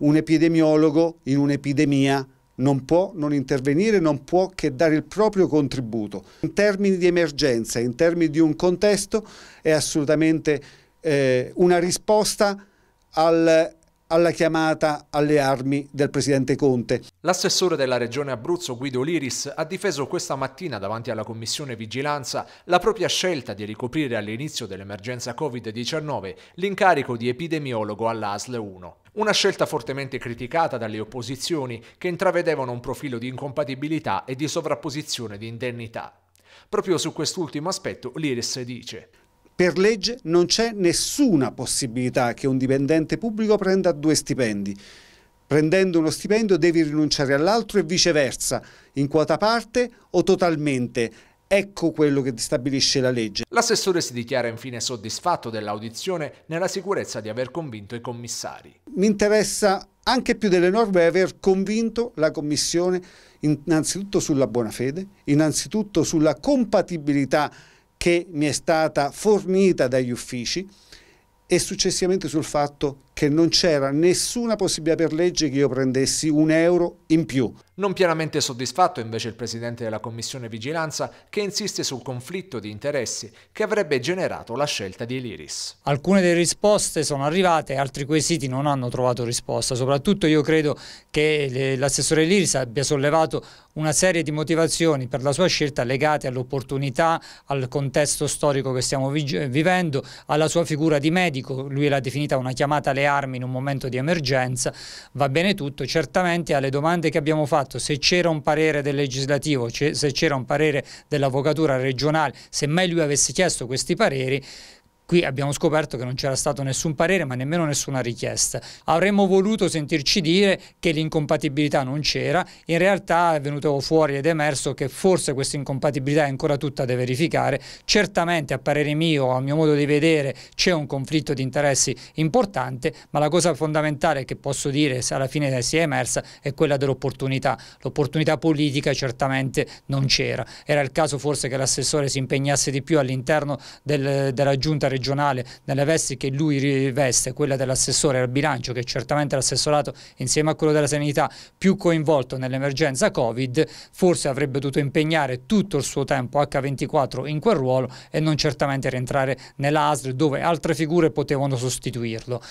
un epidemiologo in un'epidemia non può non intervenire, non può che dare il proprio contributo. In termini di emergenza, in termini di un contesto, è assolutamente eh, una risposta al, alla chiamata alle armi del presidente Conte. L'assessore della regione Abruzzo Guido Liris ha difeso questa mattina davanti alla commissione vigilanza la propria scelta di ricoprire all'inizio dell'emergenza Covid-19 l'incarico di epidemiologo all'ASL 1. Una scelta fortemente criticata dalle opposizioni che intravedevano un profilo di incompatibilità e di sovrapposizione di indennità. Proprio su quest'ultimo aspetto l'Iris dice per legge non c'è nessuna possibilità che un dipendente pubblico prenda due stipendi. Prendendo uno stipendio devi rinunciare all'altro e viceversa, in quota parte o totalmente. Ecco quello che stabilisce la legge. L'assessore si dichiara infine soddisfatto dell'audizione nella sicurezza di aver convinto i commissari mi interessa anche più delle norme aver convinto la Commissione innanzitutto sulla buona fede, innanzitutto sulla compatibilità che mi è stata fornita dagli uffici e successivamente sul fatto che non c'era nessuna possibilità per legge che io prendessi un euro in più. Non pienamente soddisfatto invece il presidente della commissione vigilanza che insiste sul conflitto di interessi che avrebbe generato la scelta di Eliris. Alcune delle risposte sono arrivate, altri quesiti non hanno trovato risposta. Soprattutto io credo che l'assessore Eliris abbia sollevato una serie di motivazioni per la sua scelta legate all'opportunità, al contesto storico che stiamo vivendo, alla sua figura di medico. Lui l'ha definita una chiamata leale armi in un momento di emergenza, va bene tutto. Certamente alle domande che abbiamo fatto, se c'era un parere del legislativo, se c'era un parere dell'avvocatura regionale, se mai lui avesse chiesto questi pareri, Qui abbiamo scoperto che non c'era stato nessun parere ma nemmeno nessuna richiesta. Avremmo voluto sentirci dire che l'incompatibilità non c'era, in realtà è venuto fuori ed è emerso che forse questa incompatibilità è ancora tutta da verificare. Certamente a parere mio, a mio modo di vedere, c'è un conflitto di interessi importante, ma la cosa fondamentale che posso dire se alla fine si è emersa è quella dell'opportunità. L'opportunità politica certamente non c'era. Era il caso forse che l'assessore si impegnasse di più all'interno del, della giunta regionale regionale, nelle vesti che lui riveste, quella dell'assessore al bilancio, che certamente l'assessorato insieme a quello della sanità più coinvolto nell'emergenza Covid, forse avrebbe dovuto impegnare tutto il suo tempo H24 in quel ruolo e non certamente rientrare nell'ASL dove altre figure potevano sostituirlo.